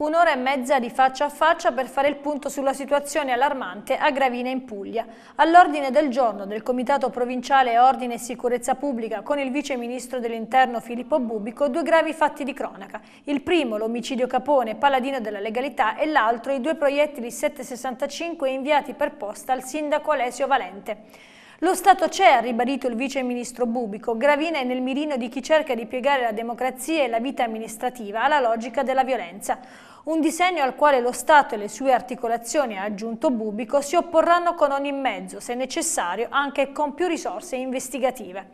Un'ora e mezza di faccia a faccia per fare il punto sulla situazione allarmante a Gravina in Puglia. All'ordine del giorno del Comitato Provinciale Ordine e Sicurezza Pubblica con il Vice Ministro dell'Interno Filippo Bubico due gravi fatti di cronaca. Il primo l'omicidio Capone, paladino della legalità, e l'altro i due proiettili 765 inviati per posta al Sindaco Alessio Valente. Lo Stato c'è, ha ribadito il vice ministro Bubico. Gravina è nel mirino di chi cerca di piegare la democrazia e la vita amministrativa alla logica della violenza. Un disegno al quale lo Stato e le sue articolazioni, ha aggiunto Bubico, si opporranno con ogni mezzo, se necessario anche con più risorse investigative.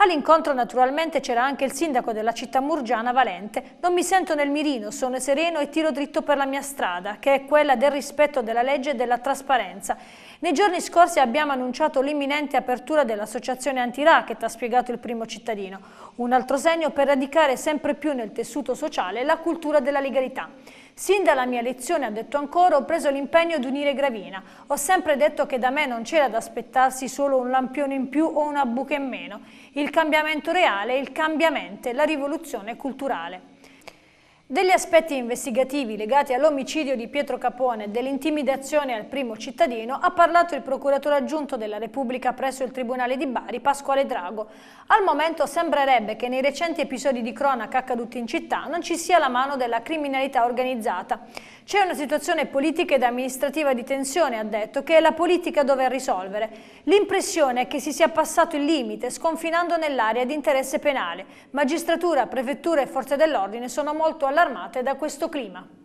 All'incontro naturalmente c'era anche il sindaco della città murgiana Valente. Non mi sento nel mirino, sono sereno e tiro dritto per la mia strada, che è quella del rispetto della legge e della trasparenza. Nei giorni scorsi abbiamo annunciato l'imminente apertura dell'associazione anti-racket, ha spiegato il primo cittadino. Un altro segno per radicare sempre più nel tessuto sociale la cultura della legalità. Sin dalla mia lezione, ha detto ancora, ho preso l'impegno di unire Gravina. Ho sempre detto che da me non c'era da aspettarsi solo un lampione in più o una buca in meno. Il cambiamento reale, il cambiamento, la rivoluzione culturale. Degli aspetti investigativi legati all'omicidio di Pietro Capone e dell'intimidazione al primo cittadino ha parlato il procuratore aggiunto della Repubblica presso il Tribunale di Bari, Pasquale Drago. Al momento sembrerebbe che nei recenti episodi di cronaca accaduti in città non ci sia la mano della criminalità organizzata. C'è una situazione politica ed amministrativa di tensione, ha detto, che è la politica a dover risolvere. L'impressione è che si sia passato il limite, sconfinando nell'area di interesse penale. Magistratura, prefettura e forze dell'ordine sono molto allarmate da questo clima.